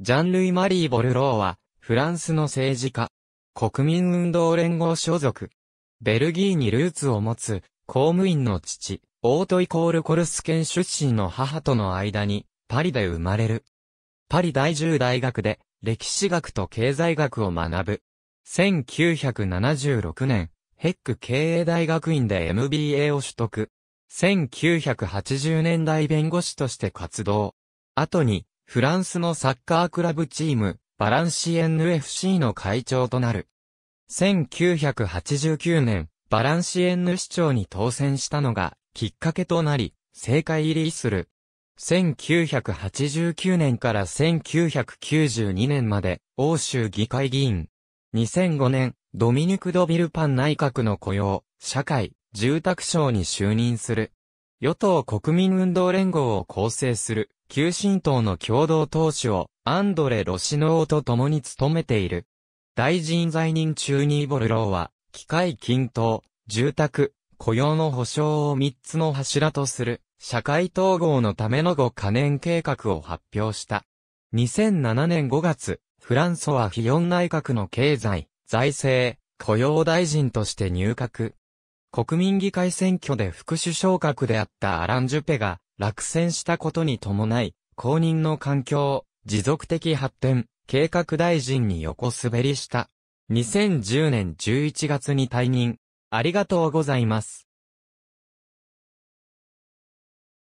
ジャンルイ・マリー・ボルローは、フランスの政治家、国民運動連合所属、ベルギーにルーツを持つ、公務員の父、オートイコールコルス県出身の母との間に、パリで生まれる。パリ第10大学で、歴史学と経済学を学ぶ。1976年、ヘック経営大学院で MBA を取得。1980年代弁護士として活動。後に、フランスのサッカークラブチーム、バランシエンヌ FC の会長となる。1989年、バランシエンヌ市長に当選したのがきっかけとなり、政界入りする。1989年から1992年まで、欧州議会議員。2005年、ドミニク・ド・ビルパン内閣の雇用、社会、住宅省に就任する。与党国民運動連合を構成する急進党の共同党首をアンドレ・ロシノーと共に務めている。大臣在任中にイボルローは、機械均等、住宅、雇用の保障を三つの柱とする、社会統合のための五カ年計画を発表した。2007年5月、フランソワ・フィヨン内閣の経済、財政、雇用大臣として入閣。国民議会選挙で副首相格であったアラン・ジュペが、落選したことに伴い、公認の環境、持続的発展、計画大臣に横滑りした。2010年11月に退任。ありがとうございます。